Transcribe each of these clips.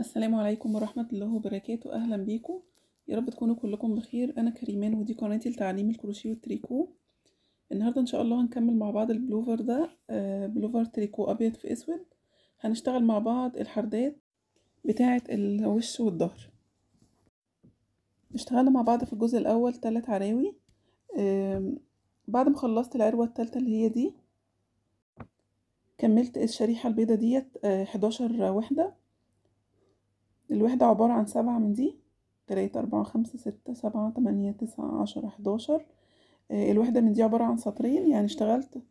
السلام عليكم ورحمة الله وبركاته أهلا بيكم يا رب تكونوا كلكم بخير أنا كريمان ودي قناتي لتعليم الكروشيه والتريكو النهاردة إن شاء الله هنكمل مع بعض البلوفر ده آه، بلوفر تريكو أبيض في أسود هنشتغل مع بعض الحردات بتاعة الوش والظهر اشتغلنا مع بعض في الجزء الأول تلات عراوي بعد ما خلصت العروة التالتة اللي هي دي كملت الشريحة البيضة ديت آه، حداشر وحدة الوحدة عبارة عن سبعة من دي تلاتة أربعة خمسة ستة سبعة تمانية تسعة عشرة حداشر آه، الوحدة من دي عبارة عن سطرين يعني اشتغلت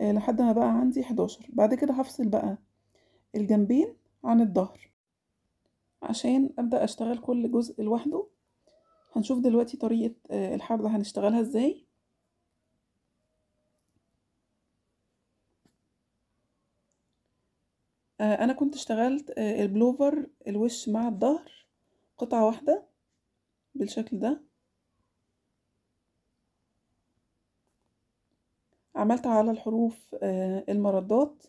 آه، لحد ما بقى عندي حداشر بعد كده هفصل بقى الجنبين عن الظهر عشان أبدأ أشتغل كل جزء لوحده هنشوف دلوقتي طريقة آه، الحبل هنشتغلها ازاي آه، أنا كنت اشتغلت آه، البلوفر الوش مع الظهر قطعة واحدة بالشكل ده عملت على الحروف آه، المردات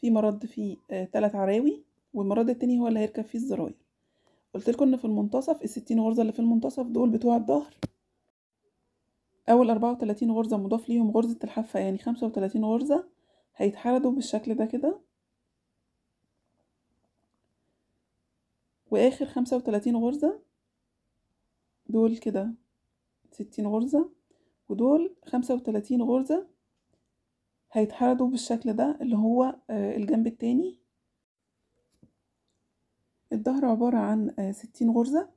في مرد فيه تلات عراوي والمرد التاني هو اللي هيركب فيه الزراير قلت لكم ان في المنتصف الستين غرزه اللي في المنتصف دول بتوع الظهر اول اربعة وتلاتين غرزه مضاف ليهم غرزه الحافه يعني خمسة وتلاتين غرزه هيتحردوا بالشكل ده كده واخر خمسة وتلاتين غرزة دول كده ستين غرزة ودول خمسة وتلاتين غرزة هيتحردوا بالشكل ده اللي هو آه، الجنب التاني الظهر عبارة عن آه، ستين غرزة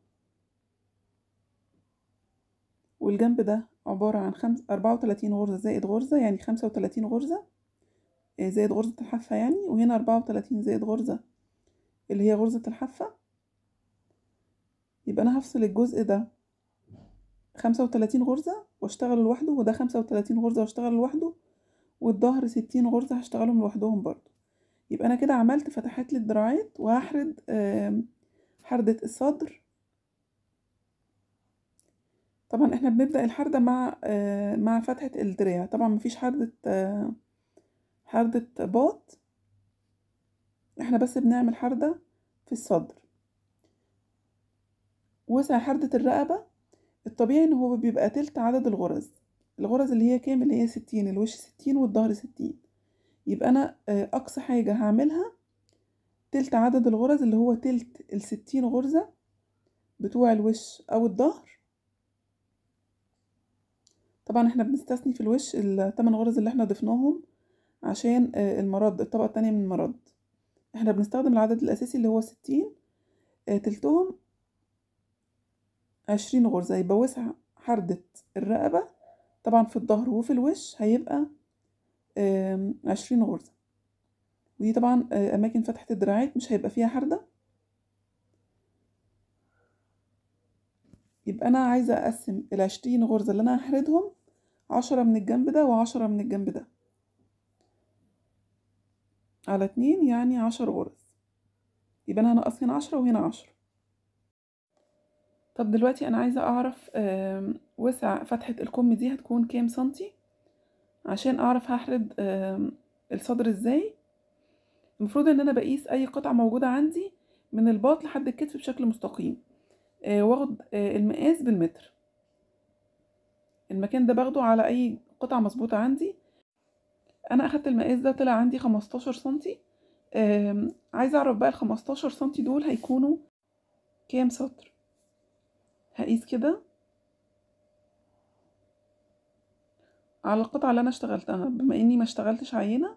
والجنب ده عبارة عن خمس أربعة وتلاتين غرزة زائد غرزة يعني خمسة وتلاتين غرزة آه، زائد غرزة الحافة يعني وهنا أربعة وتلاتين زائد غرزة اللي هي غرزة الحافة يبقى أنا هفصل الجزء ده خمسة وتلاتين غرزة واشتغل لوحده وده خمسة وتلاتين غرزة واشتغل لوحده والظهر ستين غرزة هشتغلهم لوحدهم برضو يبقى أنا كده عملت فتحات للدراعات وهحرد حردة الصدر طبعا احنا بنبدأ الحردة مع آه، مع فتحة الدراع طبعا مفيش حردة آه، حردة باط احنا بس بنعمل حردة في الصدر وسع حردة الرقبة الطبيعي ان هو بيبقى تلت عدد الغرز الغرز اللي هي كام اللي هي ستين الوش ستين والظهر ستين يبقى انا آه، اقصى حاجة هعملها تلت عدد الغرز اللي هو تلت الستين غرزة بتوع الوش او الظهر طبعا احنا بنستثني في الوش التمن غرز اللي احنا ضفناهم عشان آه، المرض الطبقة التانية من المرض احنا بنستخدم العدد الأساسي اللي هو ستين آه، تلتهم عشرين غرزة يبقى وسع حردة الرقبة طبعا في الظهر وفي الوش هيبقى عشرين غرزة ودي طبعا آه، أماكن فتحة الدراعات مش هيبقى فيها حردة يبقى أنا عايزة أقسم العشرين غرزة اللي أنا هحردهم عشرة من الجنب ده وعشرة من الجنب ده على اتنين يعني عشر غرز يبقى أنا هنا عشرة وهنا عشرة طب دلوقتي أنا عايزة أعرف وسع فتحة الكم دي هتكون كام سنتي عشان أعرف هحرد الصدر إزاي المفروض إن أنا بقيس أي قطعة موجودة عندي من الباط لحد الكتف بشكل مستقيم آه، واخد آه، المقاس بالمتر المكان ده باخده على أي قطعة مظبوطة عندي انا اخدت المقاس ده طلع عندي 15 سنتي عايزه اعرف بقى ال 15 سنتي دول هيكونوا كام سطر هقيس كده على القطعه اللي انا اشتغلتها بما اني ما اشتغلتش عينه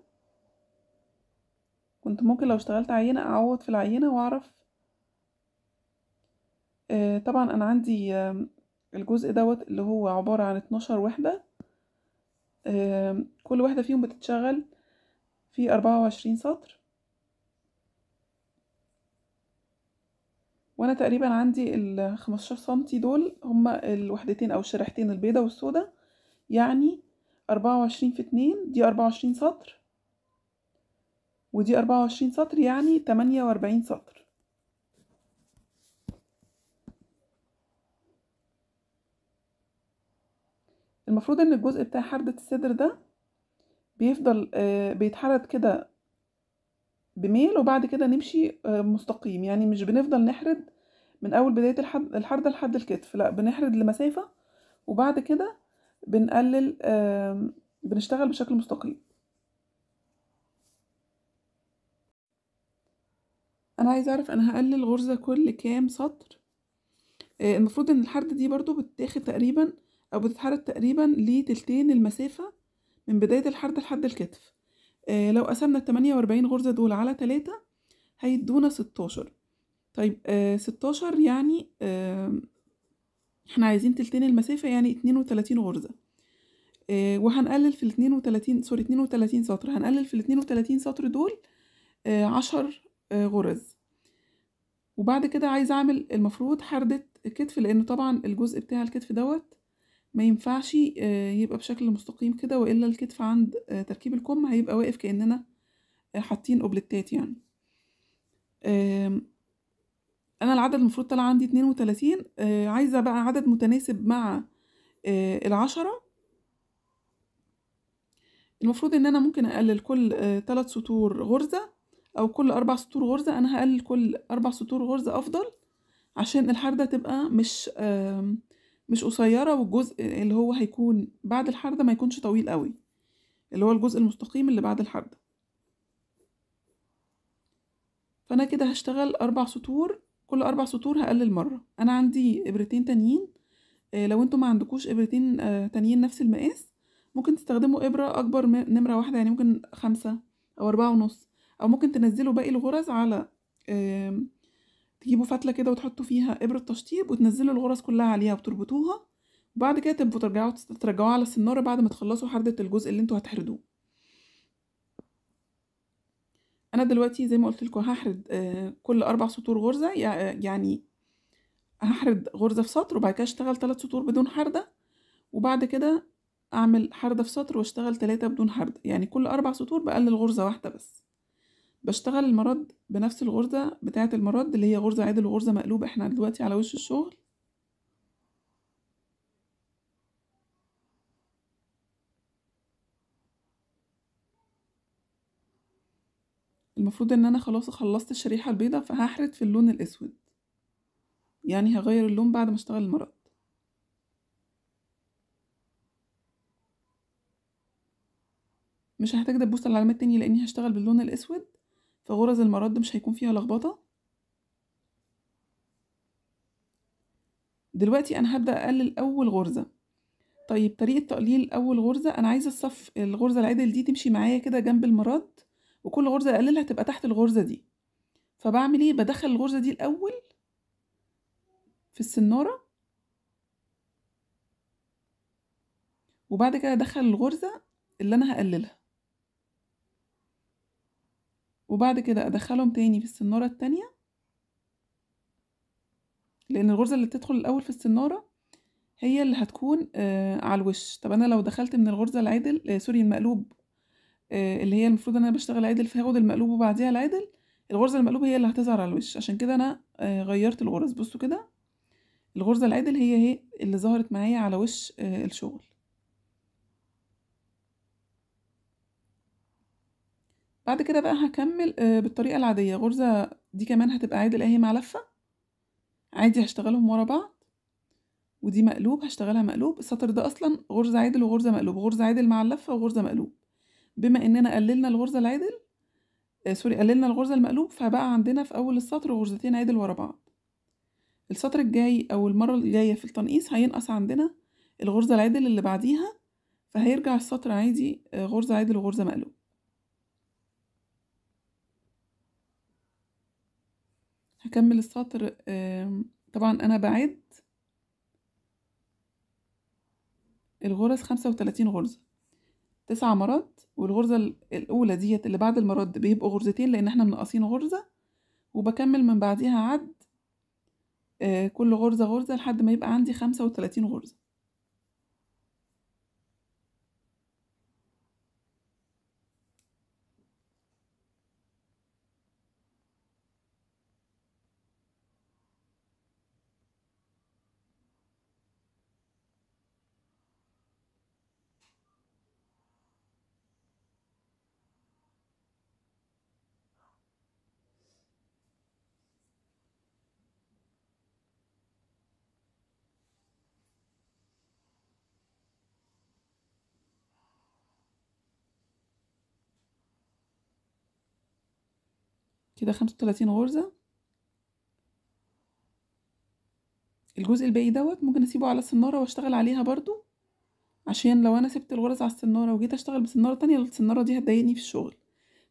كنت ممكن لو اشتغلت عينه اعوض في العينه واعرف آه، طبعا انا عندي الجزء دوت اللي هو عباره عن 12 وحده كل واحدة فيهم بتتشغل في أربعة وعشرين سطر وانا تقريبا عندي ال سنتي دول هما الوحدتين او الشريحتين البيضة والسودة يعني أربعة وعشرين في اتنين دي أربعة وعشرين سطر ودي أربعة وعشرين سطر يعني تمانية وأربعين سطر المفروض ان الجزء بتاع حردة الصدر ده بيفضل آه، بيتحرد كده بميل وبعد كده نمشي آه، مستقيم يعني مش بنفضل نحرد من اول بداية الحردة لحد الكتف لا بنحرد لمسافة وبعد كده بنقلل بنشتغل بشكل مستقيم انا عايزه اعرف انا هقلل غرزه كل كام سطر آه، المفروض ان الحرد دي برضو بتاخد تقريبا أو بتتحرك تقريبا لتلتين المسافة من بداية الحرد لحد الكتف آه لو قسمنا التمانية وأربعين غرزة دول على تلاتة هيدونا ستاشر طيب آه ستاشر يعني آه احنا عايزين تلتين المسافة يعني اتنين وتلاتين غرزة آه وهنقلل في الاتنين وتلاتين سوري اتنين وتلاتين سطر هنقلل في الاتنين وتلاتين سطر دول آه عشر آه غرز وبعد كده عايزة اعمل المفروض حردة كتف لان طبعا الجزء بتاع الكتف دوت ما ينفعش آه، يبقى بشكل مستقيم كده والا الكتف عند آه، تركيب الكم هيبقى واقف كاننا آه، حاطين اوبليتات يعني انا العدد المفروض طلع عندي 32 عايزه بقى عدد متناسب مع العشرة المفروض ان انا ممكن اقلل كل ثلاث سطور غرزه او كل اربع سطور غرزه انا هقلل كل اربع سطور غرزه افضل عشان الحردة تبقى مش آه مش قصيرة والجزء اللي هو هيكون بعد الحردة ما يكونش طويل قوي اللي هو الجزء المستقيم اللي بعد الحردة فأنا كده هشتغل أربع سطور كل أربع سطور هقلل مرة أنا عندي إبرتين تانيين آه، لو انتوا ما عندكوش إبرتين آه، تانيين نفس المقاس ممكن تستخدموا إبرة أكبر نمرة واحدة يعني ممكن خمسة أو أربعة ونص أو ممكن تنزلوا باقي الغرز على تجيبوا فتلة كده وتحطوا فيها إبرة تشطيب وتنزلوا الغرز كلها عليها وتربطوها وبعد كده تبقوا ترجعوا ترجعوها على السنارة بعد ما تخلصوا حردة الجزء اللي انتوا هتحردوه أنا دلوقتي زي ما قلت لكم هحرد آه، كل أربع سطور غرزة آه، يعني هحرد غرزة في سطر وبعد كده أشتغل تلات سطور بدون حردة وبعد كده أعمل حردة في سطر وأشتغل تلاتة بدون حردة يعني كل أربع سطور بقلل غرزة واحدة بس بشتغل المرض بنفس الغرزة بتاعة المرض اللي هي غرزة عدل وغرزة مقلوب احنا دلوقتي على وش الشغل المفروض ان انا خلاص خلصت الشريحة البيضة فهحرد في اللون الاسود يعني هغير اللون بعد ما اشتغل المرض مش هحتاج دبوس العلامات تاني لاني هشتغل باللون الاسود فغرز المرد مش هيكون فيها لخبطة دلوقتي أنا هبدأ أقلل أول غرزة طيب طريقة تقليل أول غرزة أنا عايزة الصف الغرزة العدل دي تمشي معايا كده جنب المرد وكل غرزة أقللها تبقى تحت الغرزة دي فبعمل إيه بدخل الغرزة دي الأول في السنارة وبعد كده أدخل الغرزة اللي أنا هقللها وبعد كده أدخلهم تاني في السنارة التانية لأن الغرزة اللي بتدخل الأول في السنارة هي اللي هتكون آه على الوش طب أنا لو دخلت من الغرزة العدل آه سوري المقلوب آه اللي هي المفروض أنا بشتغل عدل فهاخد المقلوب وبعديها العدل الغرزة المقلوبة هي اللي هتظهر على الوش عشان كده أنا آه غيرت الغرز بصوا كده الغرزة العدل هي هي اللي ظهرت معايا على وش آه الشغل بعد كده بقى هكمل آه، بالطريقة العادية غرزة دي كمان هتبقى عادل اهي مع لفة عادي هشتغلهم ورا بعض ودي مقلوب هشتغلها مقلوب السطر ده اصلا غرزة عادل وغرزة مقلوب غرزة عادل مع اللفة وغرزة مقلوب بما اننا قللنا الغرزة العادل آه سوري قللنا الغرزة المقلوب فبقى عندنا في اول السطر غرزتين عادل ورا بعض السطر الجاي او المرة الجاية في التنقيص هينقص عندنا الغرزة العادل اللي بعديها فهيرجع السطر عادي آه، غرزة عادل وغرزة مقلوب هكمل السطر طبعا انا بعد الغرز خمسة وتلاتين غرزة تسع مرات والغرزة الأولى ديت اللي بعد المرات بيبقوا غرزتين لأن احنا منقصين غرزة وبكمل من بعديها عد آه، كل غرزة غرزة لحد ما يبقى عندي خمسة وتلاتين غرزة كده خمسة وتلاتين غرزة الجزء الباقي دوت ممكن اسيبه على السنارة واشتغل عليها برضو عشان لو انا سبت الغرز على السنارة وجيت اشتغل بسنارة تانية السنارة دي هتضايقني في الشغل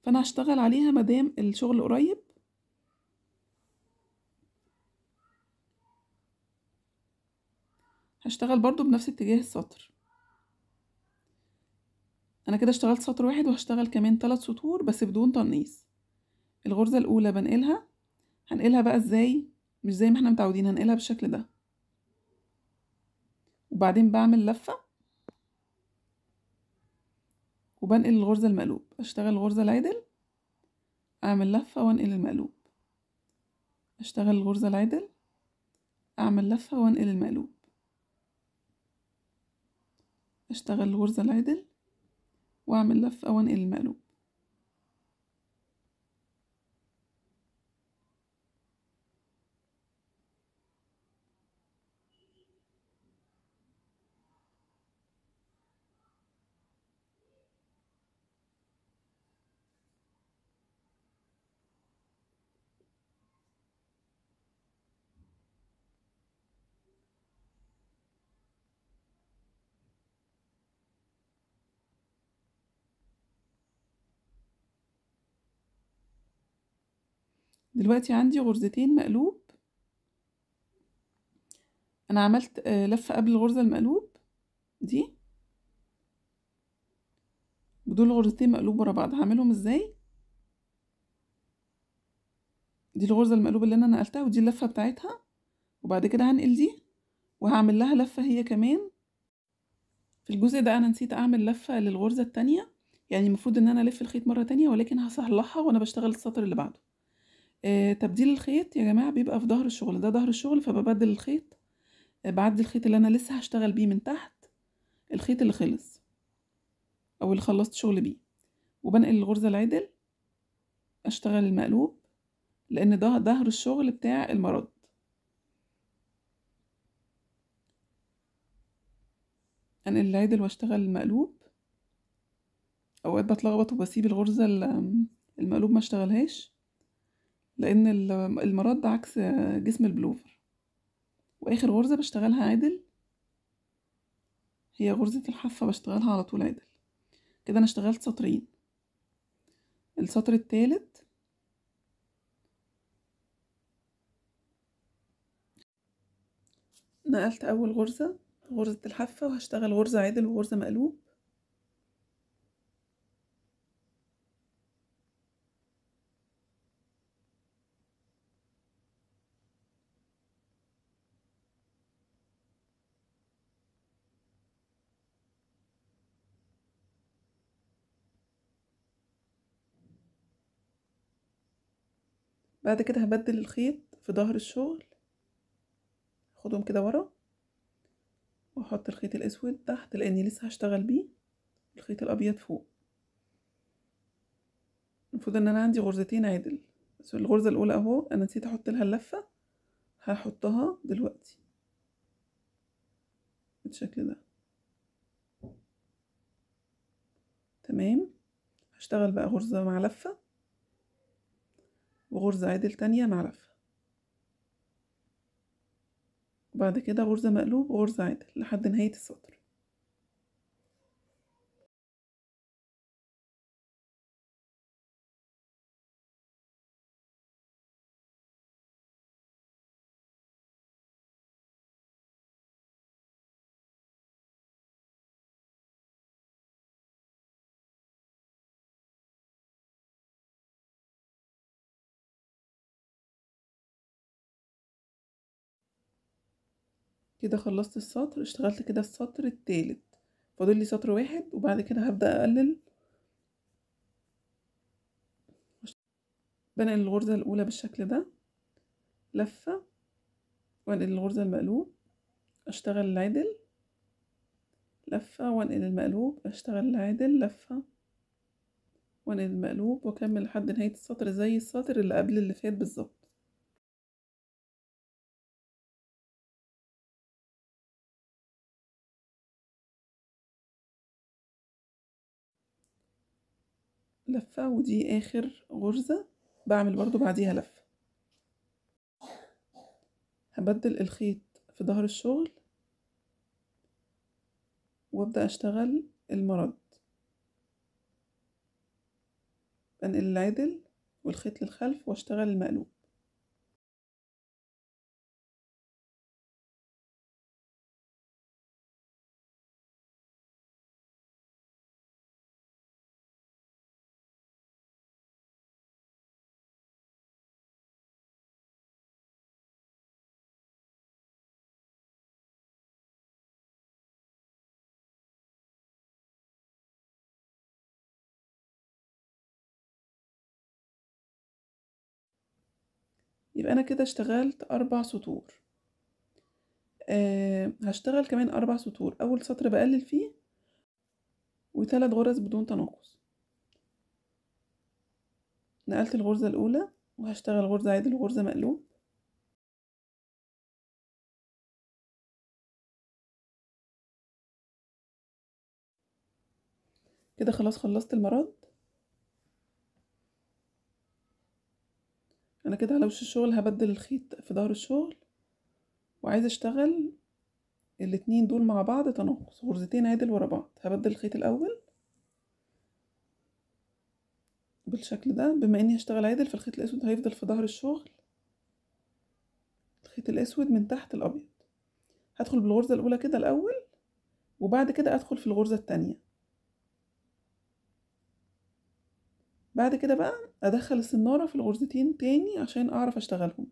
فانا هشتغل عليها مدام الشغل قريب هشتغل برضو بنفس اتجاه السطر انا كده اشتغلت سطر واحد وهشتغل كمان ثلاث سطور بس بدون ترنيس الغرزة الأولى بنقلها هنقلها بقى ازاي مش زي ما احنا متعودين هنقلها بالشكل ده وبعدين بعمل لفة وبنقل الغرزة المقلوب اشتغل الغرزة العدل اعمل لفة وانقل المقلوب اشتغل الغرزة العدل اعمل لفة وانقل المقلوب اشتغل الغرزة العدل واعمل لفة وانقل المقلوب دلوقتي عندي غرزتين مقلوب انا عملت آه، لفة قبل الغرزة المقلوب دي ودول غرزتين مقلوب ورا بعض هعملهم ازاي دي الغرزة المقلوبة اللي انا نقلتها ودي اللفة بتاعتها وبعد كده هنقل دي وهعمل لها لفة هي كمان في الجزء ده انا نسيت اعمل لفة للغرزة التانية يعني المفروض ان انا الف الخيط مرة تانية ولكن هصلحها وانا بشتغل السطر اللي بعده آه، تبديل الخيط يا جماعة بيبقى في ظهر الشغل، ده ظهر الشغل فببدل الخيط، آه، بعدي الخيط اللي أنا لسه هشتغل بيه من تحت الخيط اللي خلص، أو اللي خلصت شغل بيه، وبنقل الغرزة العدل، أشتغل المقلوب، لإن ده ظهر الشغل بتاع المَرَض. أنقل العدل وأشتغل المقلوب، أوقات بتلخبط وبسيب الغرزة المقلوب المقلوب ماشتغلهاش. لأن المرد ده عكس جسم البلوفر وآخر غرزة بشتغلها عادل هي غرزة الحافة بشتغلها على طول عدل كده أنا اشتغلت سطرين السطر التالت نقلت أول غرزة غرزة الحافة وهشتغل غرزة عدل وغرزة مقلوب بعد كده هبدل الخيط في ظهر الشغل خدهم كده ورا واحط الخيط الاسود تحت لاني لسه هشتغل بيه الخيط الابيض فوق المفروض ان انا عندي غرزتين عدل بس الغرزه الاولى اهو انا نسيت احط لها اللفه هحطها دلوقتي بالشكل ده تمام هشتغل بقى غرزه مع لفه وغرزة عدل تانية نعرفها وبعد كده غرزة مقلوب وغرزة عدل لحد نهاية السطر كده خلصت السطر اشتغلت كده السطر التالت فاضل لي سطر واحد وبعد كده هبدأ أقلل بنقل الغرزة الأولى بالشكل ده لفة وانقل الغرزة المقلوب أشتغل العدل لفة وانقل المقلوب أشتغل العدل لفة وانقل المقلوب وأكمل لحد نهاية السطر زي السطر اللي قبل اللي فات بالظبط لفة ودي آخر غرزة بعمل برضو بعديها لفة هبدل الخيط في ظهر الشغل وابدأ أشتغل المرض بنقل العدل والخيط للخلف واشتغل المقلوب يبقى أنا كده اشتغلت أربع سطور أه هشتغل كمان أربع سطور أول سطر بقلل فيه وثلاث غرز بدون تناقص نقلت الغرزة الأولى وهشتغل غرزة عادي وغرزة مقلوب كده خلاص خلصت المرض انا كده على وش الشغل هبدل الخيط في ظهر الشغل وعايزه اشتغل الاتنين دول مع بعض تناقص غرزتين عدل ورا بعض هبدل الخيط الاول بالشكل ده بما اني هشتغل عدل فالخيط الاسود هيفضل في ظهر الشغل الخيط الاسود من تحت الابيض هدخل بالغرزه الاولى كده الاول وبعد كده ادخل في الغرزه التانية بعد كده بقى ادخل السنارة في الغرزتين تاني عشان اعرف اشتغلهم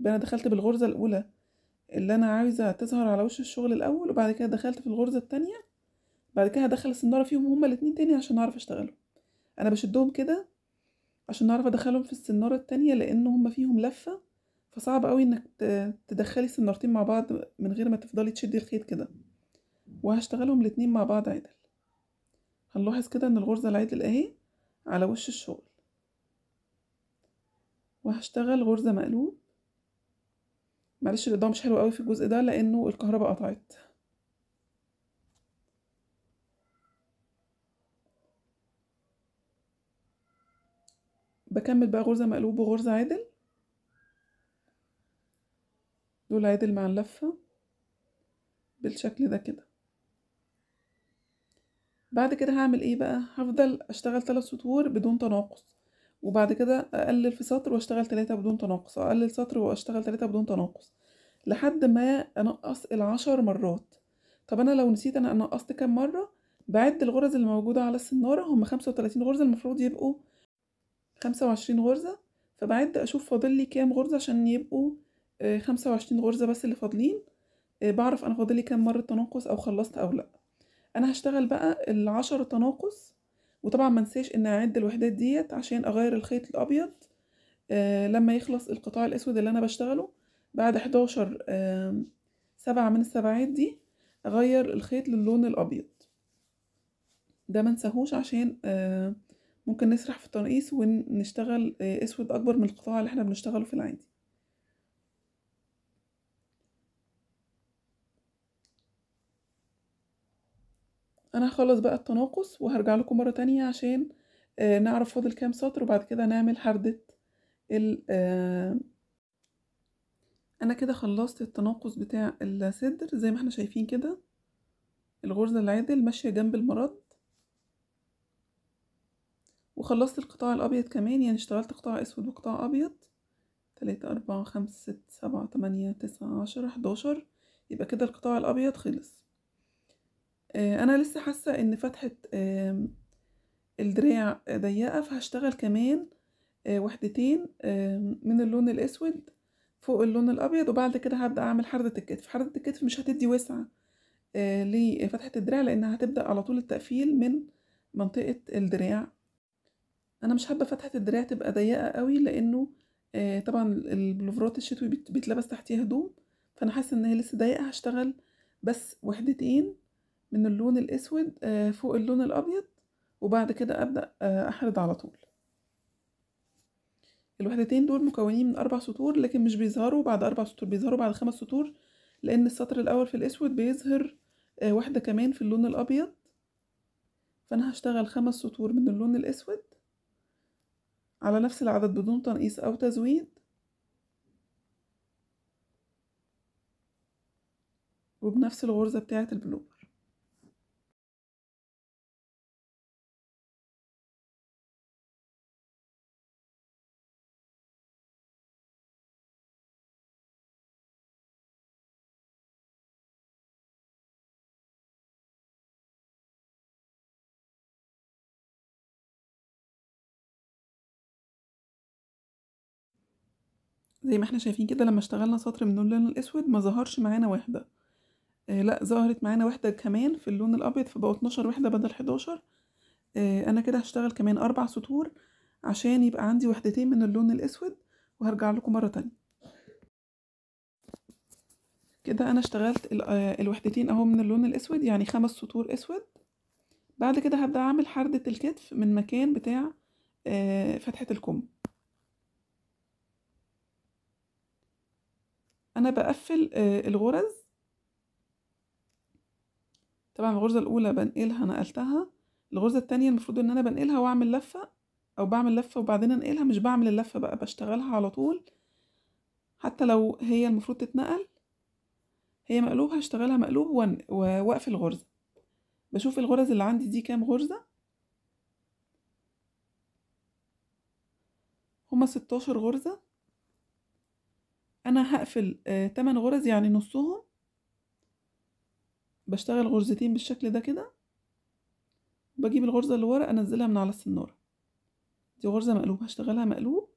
يبقى انا دخلت بالغرزة الاولى اللي انا عايزة تظهر على وش الشغل الاول وبعد كده دخلت في الغرزة التانية بعد كده هدخل السنارة فيهم هما الاتنين تاني عشان اعرف اشتغلهم انا بشدهم كده عشان اعرف ادخلهم في السنارة التانية لان هما فيهم لفة فصعب قوي انك تدخلي السنارتين مع بعض من غير ما تفضلي تشدي الخيط كده وهشتغلهم الاتنين مع بعض عدل هنلاحظ كده ان الغرزة العدل اهي على وش الشغل وهشتغل غرزة مقلوب معلش الإضاءة مش حلوة قوي في الجزء ده لأنه الكهرباء قطعت بكمل بقى غرزة مقلوب وغرزة عدل دول عدل مع اللفة بالشكل ده كده بعد كده هعمل ايه بقى هفضل اشتغل ثلاث سطور بدون تناقص وبعد كده اقلل في سطر واشتغل ثلاثة بدون تناقص اقلل سطر واشتغل ثلاثة بدون تناقص لحد ما انقص العشر مرات طب انا لو نسيت انا نقصت كام مره بعد الغرز اللي موجوده على السناره هم خمسة وتلاتين غرزه المفروض يبقوا خمسة وعشرين غرزه فبعد اشوف فاضل لي كام غرزه عشان يبقوا آه، خمسة وعشرين غرزه بس اللي فاضلين آه، بعرف انا فاضل لي كام مره تناقص او خلصت او لا انا هشتغل بقى العشر تناقص وطبعا ما انساش ان اعد الوحدات ديت عشان اغير الخيط الابيض آه لما يخلص القطاع الاسود اللي انا بشتغله بعد 11 آه سبعة من السبعات دي اغير الخيط للون الابيض ده ما نساهوش عشان آه ممكن نسرح في التنقيس ونشتغل آه اسود اكبر من القطاع اللي احنا بنشتغله في العادي انا هخلص بقى التناقص وهرجع لكم مرة تانية عشان آه، نعرف فاضل كام سطر وبعد كده نعمل حردة ال آه انا كده خلصت التناقص بتاع الصدر زي ما احنا شايفين كده الغرزة العدل ماشية جنب المرض وخلصت القطاع الابيض كمان يعني اشتغلت قطاع اسود وقطاع ابيض تلاتة أربعة خمسة ستة سبعة تمانية تسعة عشرة حداشر يبقى كده القطاع الابيض خلص آه، انا لسه حاسه ان فتحه الدراع ضيقه فهشتغل كمان آه، وحدتين من اللون الاسود فوق اللون الابيض وبعد كده هبدا اعمل حرده الكتف حرده الكتف مش هتدي وسعه آه، لفتحه الدراع لانها هتبدا على طول التقفيل من منطقه الدراع انا مش حابه فتحه الدراع تبقى ضيقه قوي لانه طبعا البلوفرات الشتوي بيتلبس تحتيها هدوم فانا حاسه ان هي لسه ضيقه هشتغل بس وحدتين من اللون الأسود آه، فوق اللون الأبيض وبعد كده أبدأ آه، أحرض على طول الوحدتين دول مكونين من أربع سطور لكن مش بيظهروا بعد أربع سطور بيظهروا بعد خمس سطور لأن السطر الأول في الأسود بيظهر آه، واحدة كمان في اللون الأبيض فأنا هشتغل خمس سطور من اللون الأسود على نفس العدد بدون تنقيص أو تزويد وبنفس الغرزة بتاعة البلوم زي ما احنا شايفين كده لما اشتغلنا سطر من اللون الأسود ما ظهرش معانا وحدة آه لا ظهرت معانا وحدة كمان في اللون الأبيض فبقوا اتناشر وحدة بدل حداشر آه أنا كده هشتغل كمان أربع سطور عشان يبقى عندي وحدتين من اللون الأسود وهرجع لكم مرة تانية كده انا اشتغلت آه، الوحدتين اهو من اللون الاسود يعني خمس سطور اسود بعد كده هبدأ اعمل حردة الكتف من مكان بتاع آه، فتحة الكم انا بقفل آه، الغرز طبعا الغرزة الاولى بنقلها نقلتها الغرزة التانية المفروض ان انا بنقلها واعمل لفة او بعمل لفة وبعدين انقلها مش بعمل اللفة بقى بشتغلها على طول حتى لو هي المفروض تتنقل هي مقلوب هشتغلها مقلوب واقفل الغرزة بشوف الغرز اللي عندي دي كام غرزة هما ستاشر غرزة انا هقفل آه، تمن غرز يعني نصهم بشتغل غرزتين بالشكل ده كده بجيب الغرزة اللي ورا انزلها من على السنارة دي غرزة مقلوب هشتغلها مقلوب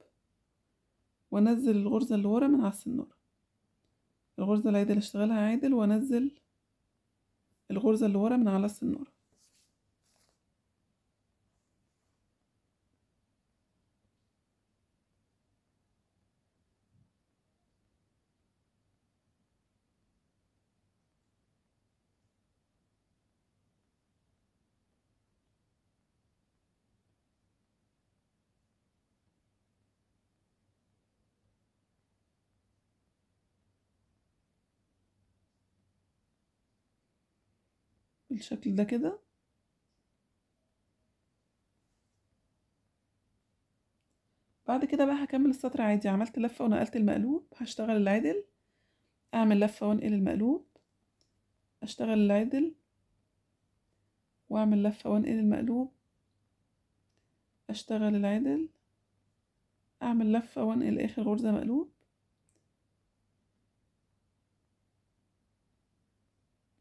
وانزل الغرزة اللي ورا من على السنارة الغرزة العادل اشتغلها عادل وانزل الغرزة اللي ورا من على السنارة بالشكل ده كده بعد كده بقى هكمل السطر عادي عملت لفة ونقلت المقلوب هشتغل العدل اعمل لفة وانقل المقلوب اشتغل العدل واعمل لفة وانقل المقلوب اشتغل العدل اعمل لفة وانقل اخر غرزة مقلوب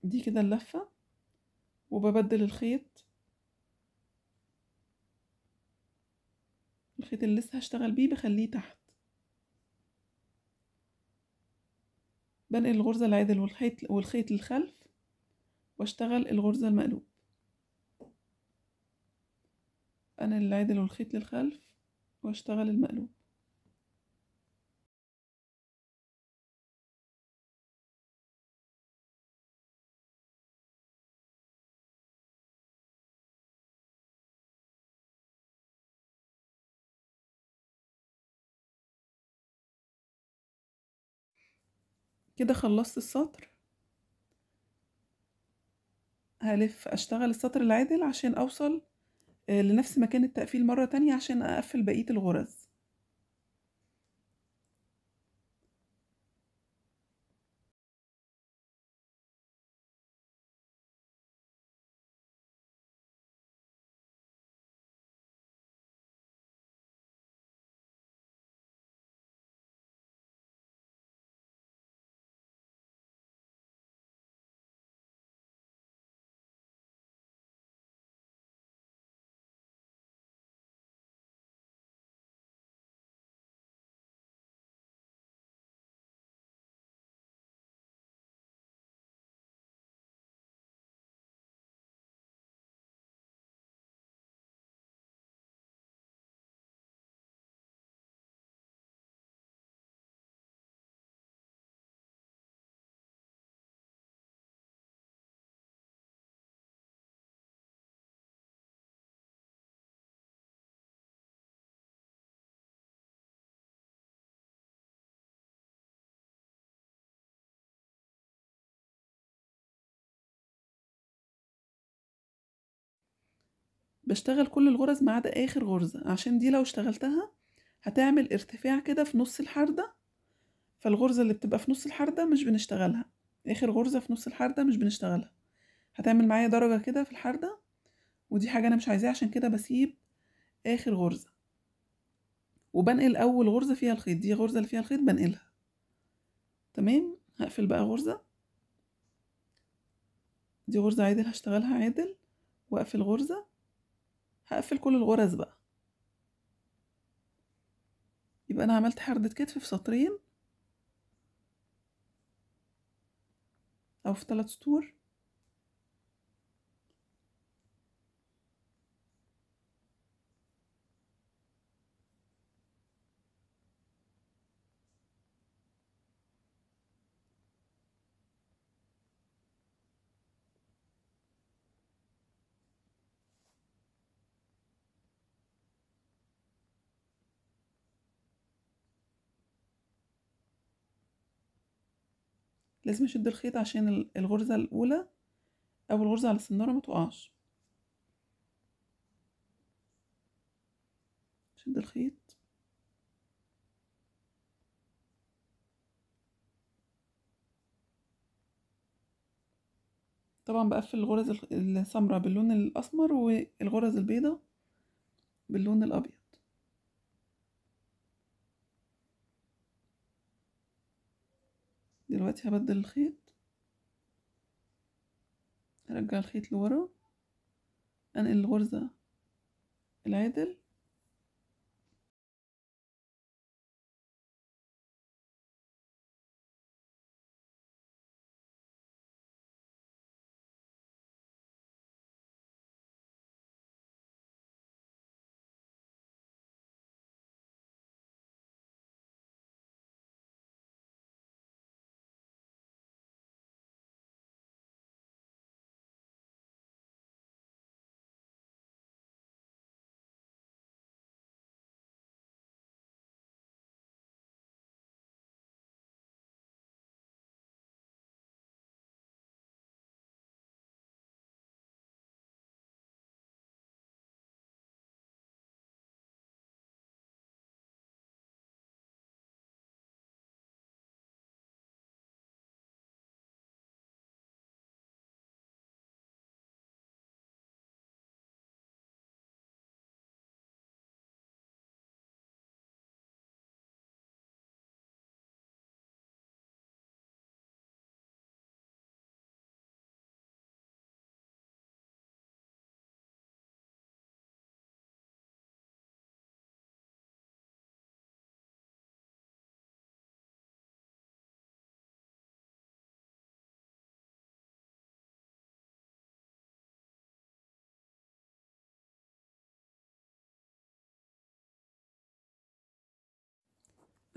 دي كده اللفة وببدل الخيط الخيط اللي لسه هشتغل بيه بخليه تحت بنقل الغرزة العدل والخيط والخيط للخلف واشتغل الغرزة المقلوب أنا العدل والخيط للخلف واشتغل المقلوب كده خلصت السطر هلف اشتغل السطر العادل عشان اوصل آه، لنفس مكان التقفيل مرة تانية عشان اقفل بقية الغرز بشتغل كل الغرز ما عدا اخر غرزة عشان دي لو اشتغلتها هتعمل ارتفاع كده في نص الحردة فالغرزة اللي بتبقى في نص الحردة مش بنشتغلها اخر غرزة في نص الحردة مش بنشتغلها هتعمل معايا درجة كده في الحردة ودي حاجة انا مش عايزاها عشان كده بسيب اخر غرزة وبنقل اول غرزة فيها الخيط دي غرزة اللي فيها الخيط بنقلها تمام هقفل بقى غرزة دي غرزة عادل هشتغلها عادل واقفل غرزة هقفل كل الغرز بقى يبقى انا عملت حردة كتف في سطرين او في ثلاث سطور لازم اشد الخيط عشان الغرزة الاولى او الغرزة على السنارة ما تقعش شد الخيط طبعا بقفل الغرز السمراء باللون الاسمر والغرز البيضة باللون الابيض دلوقتي هبدل الخيط هرجع الخيط لورا انقل الغرزة العدل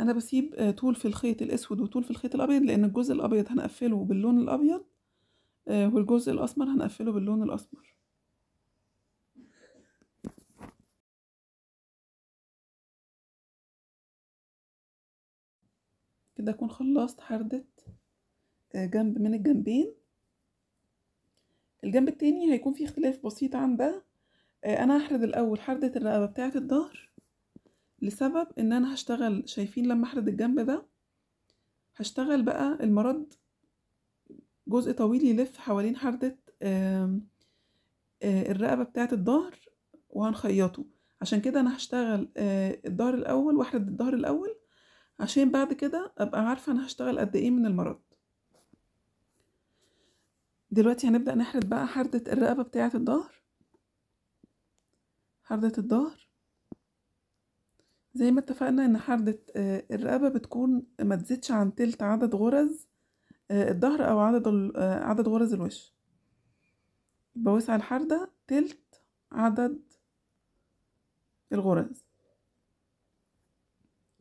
انا بسيب آه، طول في الخيط الاسود وطول في الخيط الابيض لان الجزء الابيض هنقفله باللون الابيض آه، والجزء الاسمر هنقفله باللون الاسمر كده اكون خلصت حردة آه، جنب من الجنبين الجنب التاني هيكون فيه اختلاف بسيط عن ده انا هحرد الاول حردة الرقبة بتاعة الظهر لسبب ان انا هشتغل شايفين لما احرد الجنب ده هشتغل بقى المرض جزء طويل يلف حوالين حردة الرقبة بتاعة الظهر وهنخيطه عشان كده انا هشتغل الظهر الاول واحرد الظهر الاول عشان بعد كده ابقى عارفة انا هشتغل قد ايه من المرض دلوقتي هنبدأ نحرد بقى حردة الرقبة بتاعة الظهر حردة الظهر زي ما اتفقنا ان حردة آه، الرقبة بتكون ما تزيدش عن تلت عدد غرز آه، الظهر او عدد آه، عدد غرز الوش يبقى وسع الحردة تلت عدد الغرز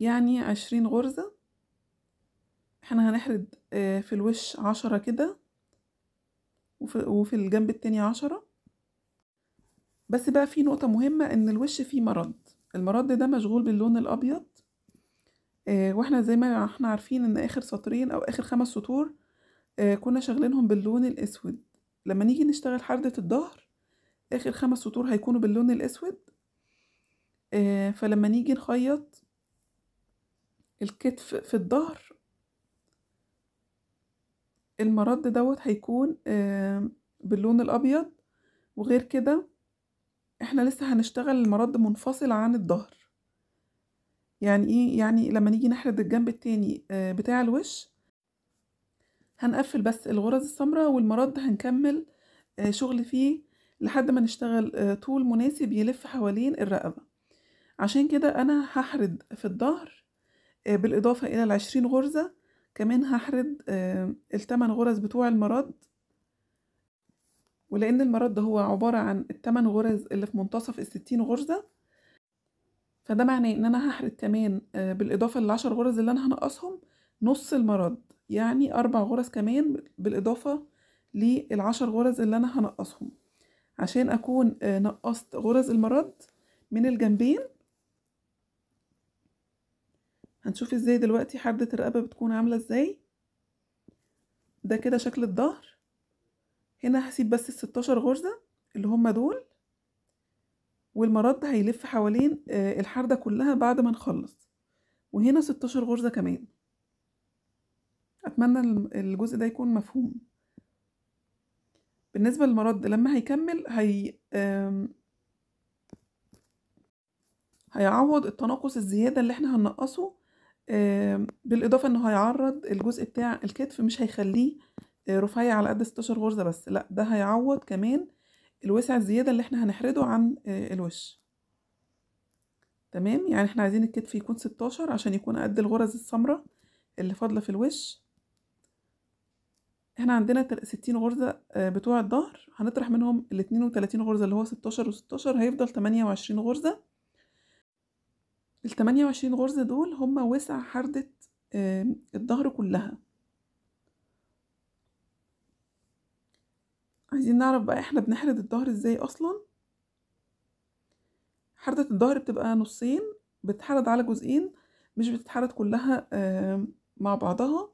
يعني عشرين غرزة احنا هنحرد في الوش عشرة كده وفي الجنب التاني عشرة بس بقى في نقطة مهمة ان الوش فيه مرض المرد ده مشغول باللون الأبيض آه واحنا زي ما احنا عارفين ان اخر سطرين او اخر خمس سطور آه كنا شغلينهم باللون الاسود لما نيجي نشتغل حردة الظهر اخر خمس سطور هيكونوا باللون الاسود آه فلما نيجي نخيط الكتف في الظهر المرد دوت هيكون آه، باللون الابيض وغير كده احنا لسه هنشتغل المرد منفصل عن الظهر يعني ايه يعني لما نيجي نحرد الجنب التاني آه، بتاع الوش هنقفل بس الغرز السمراء والمرد هنكمل آه، شغل فيه لحد ما نشتغل آه، طول مناسب يلف حوالين الرقبة عشان كده أنا هحرد في الظهر بالإضافة إلى العشرين غرزة كمان هحرد التمن غرز بتوع المرد ولأن المرد هو عبارة عن التمن غرز اللي في منتصف الستين غرزة فده معناه إن أنا هحرق كمان آه، بالإضافة للعشر غرز اللي أنا هنقصهم نص المرد يعني أربع غرز كمان بالإضافة للعشر غرز اللي أنا هنقصهم عشان أكون آه، نقصت غرز المرد من الجنبين هنشوف ازاي دلوقتي حدة الرقبة بتكون عاملة ازاي ده كده شكل الظهر هنا هسيب بس الستاشر غرزة اللي هما دول والمرد هيلف حوالين آه، الحردة كلها بعد ما نخلص وهنا ستاشر غرزة كمان أتمنى الجزء ده يكون مفهوم بالنسبة للمرد لما هيكمل هي هيعوض التناقص الزيادة اللي احنا هننقصه بالإضافة انه هيعرض الجزء بتاع الكتف مش هيخليه رفيع على قد 16 غرزة بس لا ده هيعوض كمان الوسع الزيادة اللي احنا هنحرده عن آه، الوش تمام يعني احنا عايزين الكتف يكون 16 عشان يكون قد الغرز السمراء اللي فاضلة في الوش احنا عندنا 60 غرزة آه، بتوع الظهر هنطرح منهم ال 32 غرزة اللي هو 16 و 16 هيفضل 28 غرزة ال 28 غرزة دول هما وسع حردة الظهر كلها عايزين نعرف بقى احنا بنحرد الظهر ازاي اصلا حردة الظهر بتبقى نصين بتتحرد على جزئين مش بتتحرد كلها مع بعضها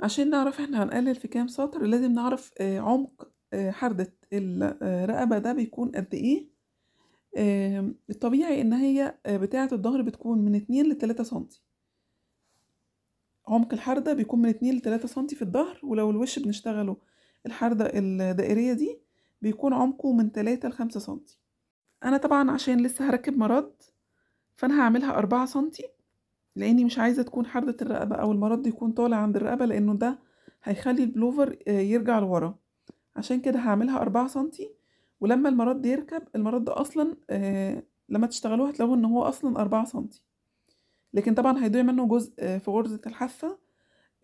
عشان نعرف احنا هنقلل في كام سطر لازم نعرف آه، عمق آه، حردة الرقبة ده بيكون قد ايه الطبيعي ان هي آه، بتاعة الظهر بتكون من اتنين لتلاتة سنتي عمق الحردة بيكون من اتنين لتلاتة سنتي في الظهر ولو الوش بنشتغله الحردة الدائرية دي بيكون عمقه من تلاتة لخمسة سنتي أنا طبعا عشان لسه هركب مرض فأنا هعملها أربعة سنتي لأني مش عايزة تكون حردة الرقبة أو المرض يكون طالع عند الرقبة لأنه ده هيخلي البلوفر آه، يرجع لورا عشان كده هعملها أربعة سنتي ولما المرض يركب المرض أصلا آه، لما تشتغلوه هتلاقوا إن هو أصلا أربعة سنتي لكن طبعا هيضيع منه جزء آه، في غرزة الحافة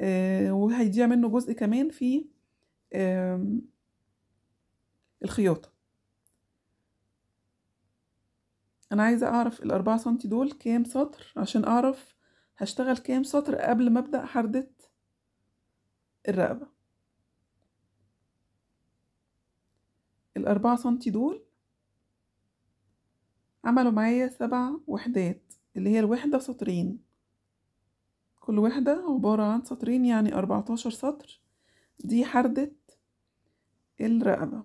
آه، وهيضيع منه جزء كمان في الخياطة أنا عايزة أعرف الأربعة سنتي دول كام سطر عشان أعرف هشتغل كام سطر قبل ما أبدأ حردة الرقبة الأربعة سنتي دول عملوا معايا سبع وحدات اللي هي الوحدة سطرين كل وحدة عبارة عن سطرين يعني أربعتاشر سطر دي حردة الرقبة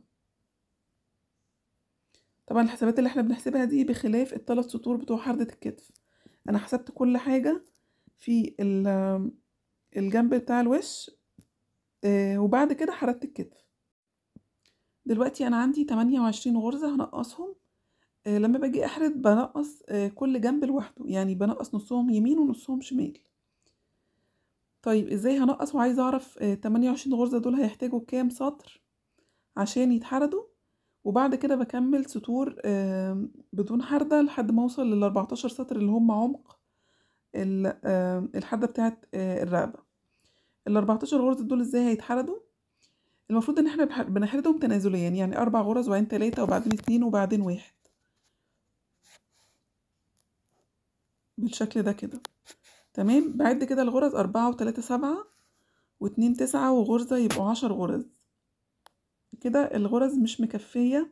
طبعا الحسابات اللي احنا بنحسبها دي بخلاف الثلاث سطور بتوع حردة الكتف انا حسبت كل حاجة في الجنب بتاع الوش آه، وبعد كده حردت الكتف دلوقتي انا عندي تمانية وعشرين غرزة هنقصهم آه، لمّا باجي أحرِد بنقص آه، كل جنب لوحده، يعني بنقص نُصّهم يمين ونُصّهم شمال. طيب إزاي هنقص وعايزة أعرف 28 آه، وعشرين غُرزة دول هيحتاجوا كام سَطر عشان يتحَردوا، وبعد كده بكمل سطور بدون حَردة لحد ما أوصل 14 سَطر اللي هُم عُمق ال الحَردة بتاعة الرقبة الرقبة. الأربعتاشر غُرزة دول إزاي هيتحَردوا؟ المفروض إن إحنا بنحردهم تنازليًا، يعني اربع غُرز وبعدين ثلاثة وبعدين اثنين وبعدين واحد بالشكل ده كده تمام بعد كده الغرز أربعة وتلاتة سبعة واتنين تسعة وغرزة يبقوا عشر غرز كده الغرز مش مكفية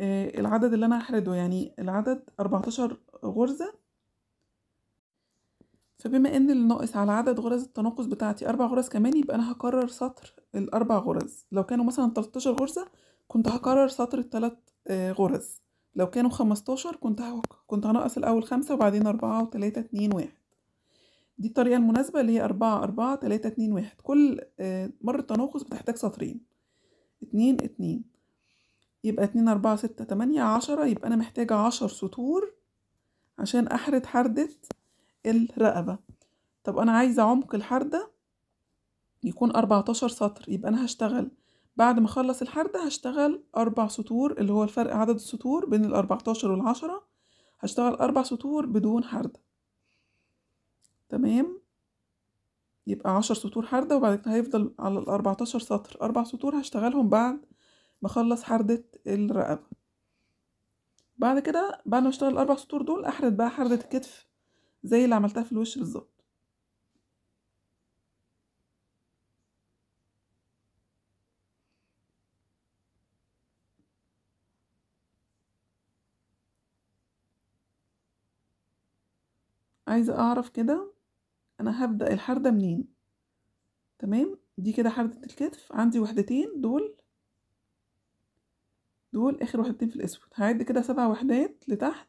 آه، العدد اللي أنا هحرده يعني العدد أربعتاشر غرزة فبما ان اللي ناقص على عدد غرز التناقص بتاعتي أربع غرز كمان يبقى أنا هكرر سطر الأربع غرز لو كانوا مثلا تلتاشر غرزة كنت هكرر سطر التلات آه، غرز لو كانوا خمستاشر كنت هوك. كنت هنقص الأول خمسة وبعدين أربعة وتلاتة اتنين واحد دي الطريقة المناسبة اللي هي أربعة أربعة تلاتة اتنين واحد كل آه، مرة تناقص بتحتاج سطرين اتنين اتنين يبقى اتنين أربعة ستة تمانية عشرة يبقى أنا محتاجة عشر سطور عشان أحرد حردة الرقبة طب أنا عايزة عمق الحردة يكون أربعتاشر سطر يبقى أنا هشتغل بعد ما اخلص الحرد هشتغل أربع سطور اللي هو الفرق عدد السطور بين الأربعتاشر والعشرة هشتغل أربع سطور بدون حردة تمام يبقى عشر سطور حردة وبعد كده هيفضل على الأربعتاشر سطر أربع سطور هشتغلهم بعد ما اخلص حردة الرقبة بعد كده بعد ما اشتغل الأربع سطور دول أحرد بقى حردة الكتف زي اللي عملتها في الوش بالظبط عايزة أعرف كده أنا هبدأ الحردة منين تمام دي كده حردة الكتف عندي وحدتين دول دول آخر وحدتين في الأسود هعد كده سبع وحدات لتحت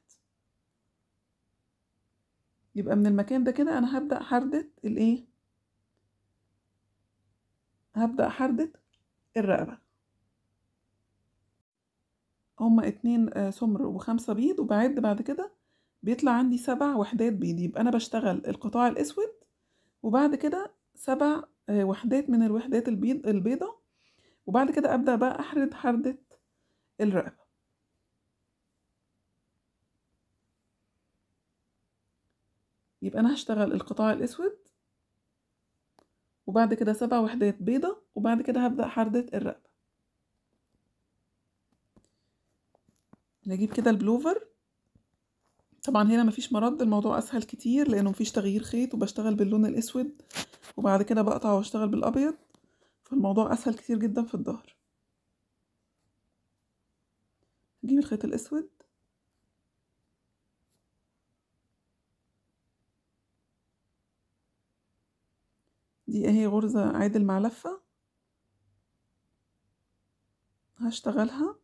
يبقى من المكان ده كده أنا هبدأ حردة الإيه هبدأ حردة الرقبة هما اتنين آه، سمر وخمسة بيض وبعد بعد كده بيطلع عندي سبع وحدات بيض يبقى أنا بشتغل القطاع الأسود وبعد كده سبع آه، وحدات من الوحدات البيض البيضة وبعد كده أبدأ بقى أحرد حردة الرقبة يبقى أنا هشتغل القطاع الأسود وبعد كده سبع وحدات بيضة وبعد كده هبدأ حردة الرقبة نجيب كده البلوفر طبعا هنا مفيش مرد الموضوع اسهل كتير لانه مفيش تغيير خيط وبشتغل باللون الاسود وبعد كده بقطع واشتغل بالابيض فالموضوع اسهل كتير جدا في الظهر نجيب الخيط الاسود دي اهي غرزة عادل مع لفة هشتغلها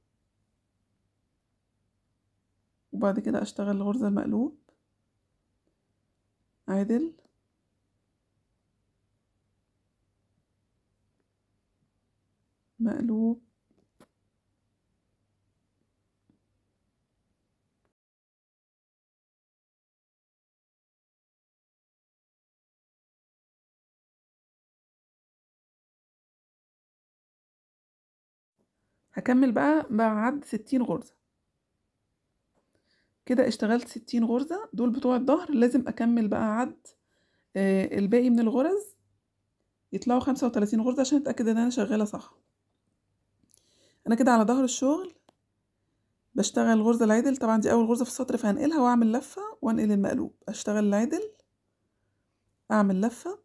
وبعد كده أشتغل الغرزة المقلوب عادل مقلوب هكمل بقى بعد ستين غرزة كده اشتغلت ستين غرزة دول بتوع الظهر لازم أكمل بقى عد آه، الباقي من الغرز يطلعوا خمسة وتلاتين غرزة عشان أتأكد إن أنا شغالة صح أنا كده على ظهر الشغل بشتغل الغرزة العدل طبعا دي أول غرزة في السطر فهنقلها وأعمل لفة وأنقل المقلوب أشتغل العدل أعمل لفة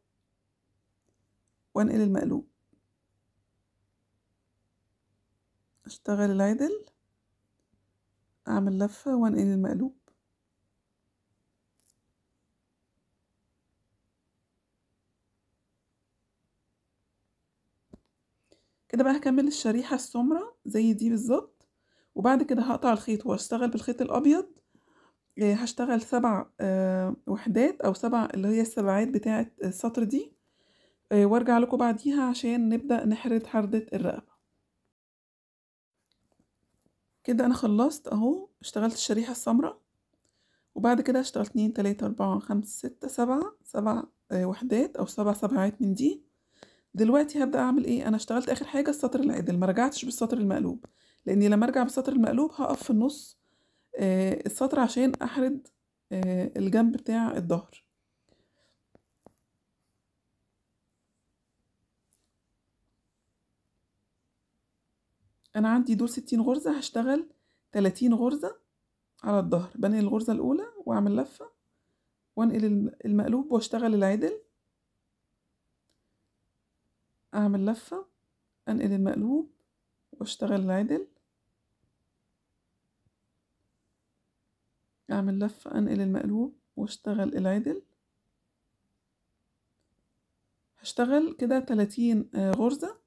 وأنقل المقلوب أشتغل العدل أعمل لفة وأنقل المقلوب كده بقى هكمل الشريحة السمرة زي دي بالظبط وبعد كده هقطع الخيط واشتغل بالخيط الأبيض آه، هشتغل سبع آه، وحدات أو سبع اللي هي السبعات بتاعة السطر دي آه، وارجع لكم بعديها عشان نبدأ نحرد حردة الرقبة كده انا خلصت اهو اشتغلت الشريحة السمراء وبعد كده هشتغل اتنين تلاتة اربعة خمسة ستة سبعة سبع آه، وحدات او سبع سبعات من دي دلوقتي هبدأ اعمل ايه انا اشتغلت اخر حاجة السطر العادل مرجعتش بالسطر المقلوب لاني لما ارجع بالسطر المقلوب هقف في النص آه السطر عشان احرد آه الجنب بتاع الظهر أنا عندي دول ستين غرزة هشتغل تلاتين غرزة على الظهر بنقل الغرزة الأولى وأعمل لفة وأنقل المقلوب وأشتغل العدل أعمل لفة أنقل المقلوب وأشتغل العدل أعمل لفة أنقل المقلوب وأشتغل العدل هشتغل كده تلاتين آه، غرزة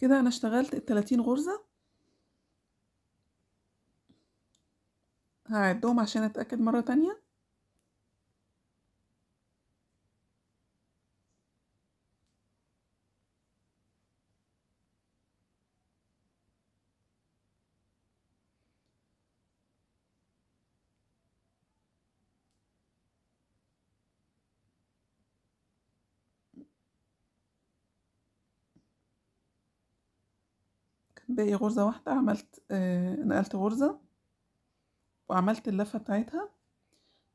كده انا اشتغلت التلاتين غرزة هعدهم عشان اتأكد مرة تانية باقي غرزة واحدة عملت آه نقلت غرزة وعملت اللفة بتاعتها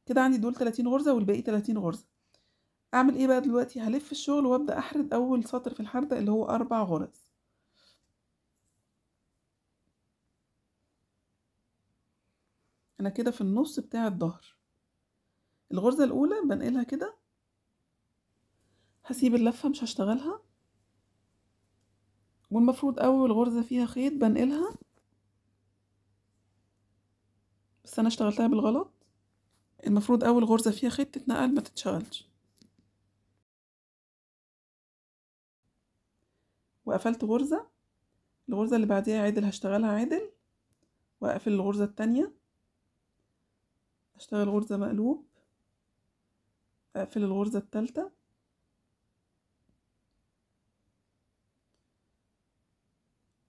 كده عندي دول تلاتين غرزة والباقي تلاتين غرزة اعمل ايه بقى دلوقتي هلف الشغل وابدأ احرد اول سطر في الحردة اللي هو اربع غرز انا كده في النص بتاع الظهر الغرزة الاولى بنقلها كده هسيب اللفة مش هشتغلها والمفروض أول غرزة فيها خيط بنقلها بس أنا اشتغلتها بالغلط المفروض أول غرزة فيها خيط تتنقل ما تتشغلش وقفلت غرزة الغرزة اللي بعديها عدل هشتغلها عدل وأقفل الغرزة التانية أشتغل غرزة مقلوب أقفل الغرزة التالتة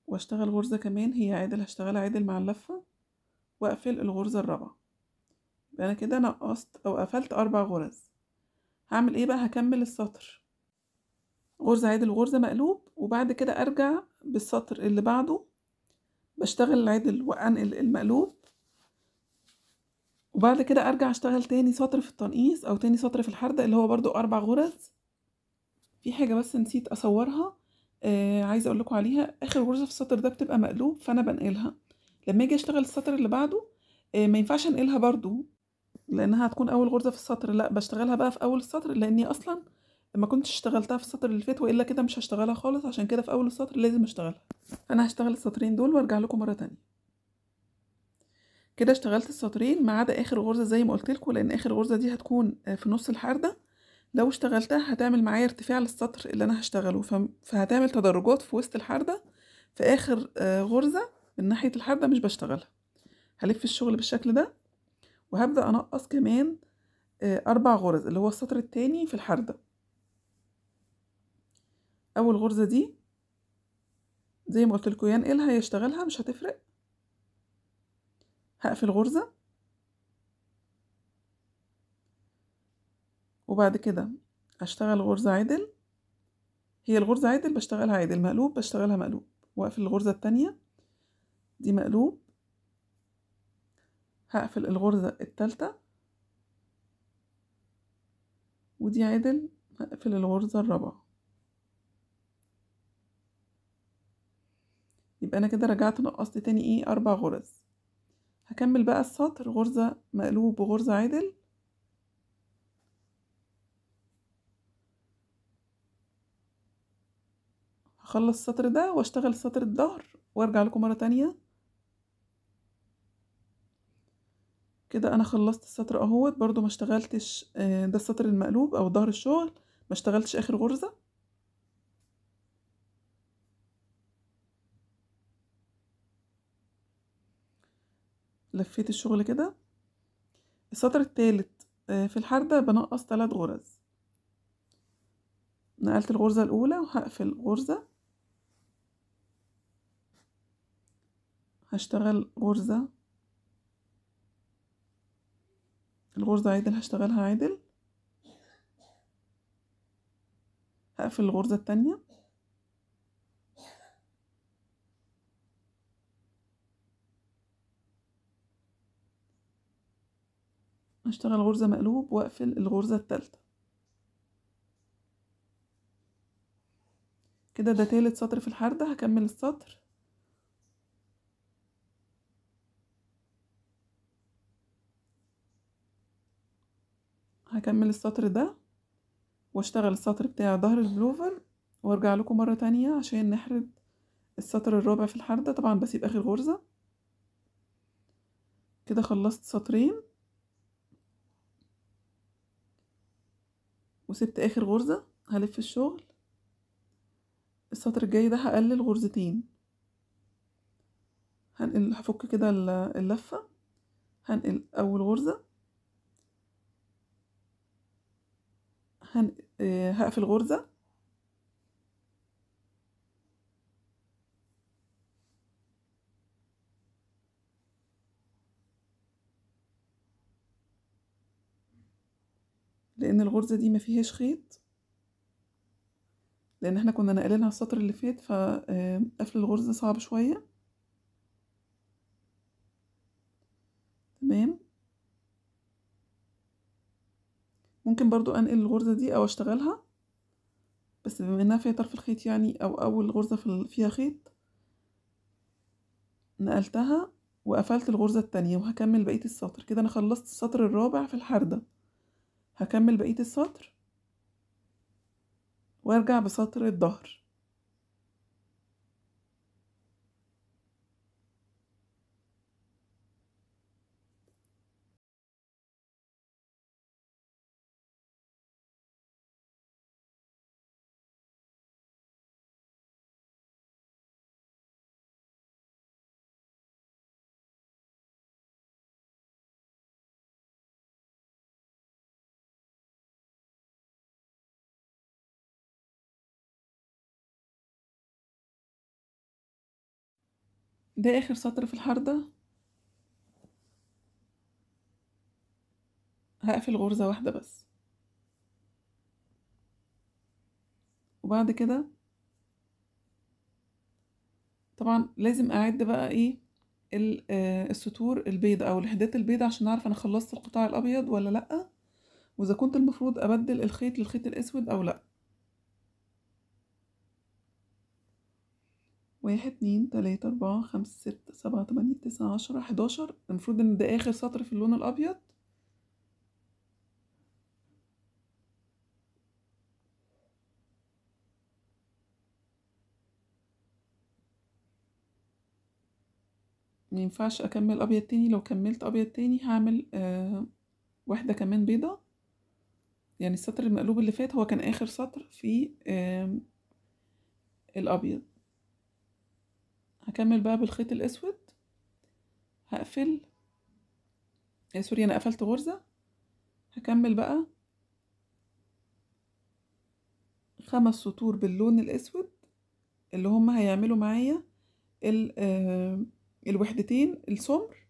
واشتغل غرزة كمان هي عادل هشتغلها عادل مع اللفة واقفل الغرزة الرابعة يبقى انا كده نقصت او قفلت اربع غرز هعمل ايه بقى هكمل السطر غرزة عادل وغرزة مقلوب وبعد كده ارجع بالسطر اللي بعده بشتغل العدل وانقل المقلوب وبعد كده ارجع اشتغل تاني سطر في التنقيس او تاني سطر في الحردة اللي هو برضو اربع غرز في حاجة بس نسيت اصورها آه عايزه اقول لكم عليها اخر غرزه في السطر ده بتبقى مقلوب فانا بنقلها لما اجي اشتغل السطر اللي بعده آه ما ينفعش انقلها برده لانها هتكون اول غرزه في السطر لا بشتغلها بقى في اول السطر لاني اصلا ما كنتش اشتغلتها في السطر اللي فات والا كده مش هشتغلها خالص عشان كده في اول السطر لازم اشتغلها انا هشتغل السطرين دول وارجع لكم مره تانية كده اشتغلت السطرين ما عدا اخر غرزه زي ما قلت لكم لان اخر غرزه دي هتكون آه، في نص الحرده لو اشتغلتها هتعمل معايا ارتفاع للسطر اللي أنا هشتغله فهتعمل تدرجات في وسط الحردة في آخر آه، غرزة من ناحية الحردة مش بشتغلها هلف الشغل بالشكل ده وهبدأ أنقص كمان آه، أربع غرز اللي هو السطر التاني في الحردة أول غرزة دي زي ما قلت لكم ينقلها يشتغلها مش هتفرق هقفل غرزة وبعد كده هشتغل غرزة عدل هي الغرزة عدل بشتغلها عدل مقلوب بشتغلها مقلوب وأقفل الغرزة التانية دي مقلوب هقفل الغرزة التالتة ودي عدل هقفل الغرزة الرابعة يبقى أنا كده رجعت نقصت تاني ايه أربع غرز هكمل بقى السطر غرزة مقلوب وغرزة عدل اخلص السطر ده واشتغل سطر الظهر وارجع لكم مرة تانية كده انا خلصت السطر اهوت برضو ما اشتغلتش آه، ده السطر المقلوب او ظهر الشغل ما اشتغلتش اخر غرزة لفيت الشغل كده السطر التالت آه، في الحردة بنقص تلات غرز نقلت الغرزة الأولى وهقفل غرزة هشتغل غرزة الغرزة عدل هشتغلها عدل هقفل الغرزة التانية هشتغل غرزة مقلوب واقفل الغرزة التالتة كده ده تالت سطر في الحردة هكمل السطر هكمل السطر ده واشتغل السطر بتاع ظهر البلوفر وارجع لكم مرة تانية عشان نحرد السطر الرابع في الحردة طبعا بسيب اخر غرزة كده خلصت سطرين وسبت اخر غرزة هلف الشغل السطر الجاي ده هقلل غرزتين هنقل هفك كده اللفة هنقل اول غرزة هن... آه، هقفل غرزة لأن الغرزة دي ما فيهاش خيط لأن احنا كنا نقللها السطر اللي فات فقفل آه، الغرزة صعب شوية تمام ممكن برضو انقل الغرزة دي او اشتغلها بس بما انها فيها طرف الخيط يعني او اول غرزة فيها خيط نقلتها وقفلت الغرزة التانية وهكمل بقية السطر كده انا خلصت السطر الرابع في الحردة هكمل بقية السطر وارجع بسطر الظهر ده آخر سطر في الحردة هقفل غرزة واحدة بس وبعد كده طبعا لازم أعد بقى ايه آه، السطور البيض أو الحدات البيض عشان أعرف أنا خلصت القطاع الأبيض ولا لأ وإذا كنت المفروض أبدل الخيط للخيط الأسود أو لأ واحد اتنين تلاتة أربعة خمسة ستة سبعة تمانية تسعة عشرة حداشر المفروض إن ده آخر سطر في اللون الأبيض مينفعش أكمل أبيض تاني لو كملت أبيض تاني هعمل آه واحدة كمان بيضة يعني السطر المقلوب اللي فات هو كان آخر سطر في آه الأبيض هكمل بقى بالخيط الاسود هقفل يا سوري انا قفلت غرزة هكمل بقى خمس سطور باللون الاسود اللي هم هيعملوا معايا آه، الوحدتين السمر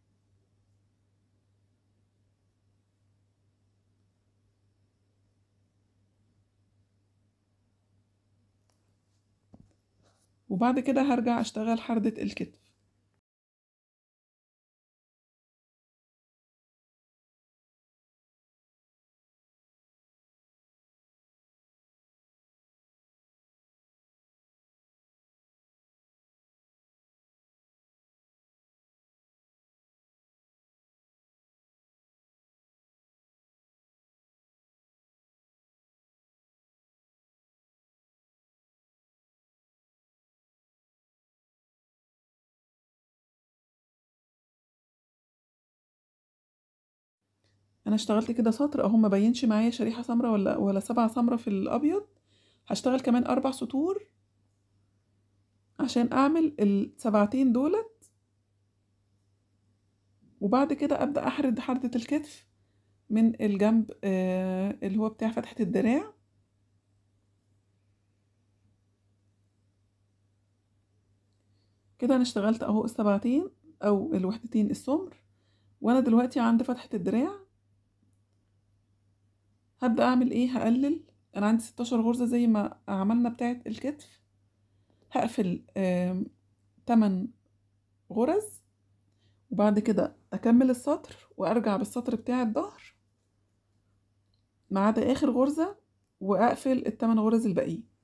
وبعد كده هرجع اشتغل حردة الكتف انا اشتغلت كده سطر اهو ما بينش معايا شريحه سمراء ولا ولا سبعه سمراء في الابيض هشتغل كمان اربع سطور عشان اعمل السبعتين دولت وبعد كده ابدا احرد حردة الكتف من الجنب آه اللي هو بتاع فتحة الدراع كده انا اشتغلت اهو السبعتين او الوحدتين السمر وانا دلوقتي عند فتحة الدراع هبدأ أعمل إيه هقلل أنا عندي 16 غرزة زي ما عملنا بتاعة الكتف هقفل تمن غرز وبعد كده أكمل السطر وأرجع بالسطر بتاع الظهر ما عدا آخر غرزة وأقفل التمن غرز الباقيين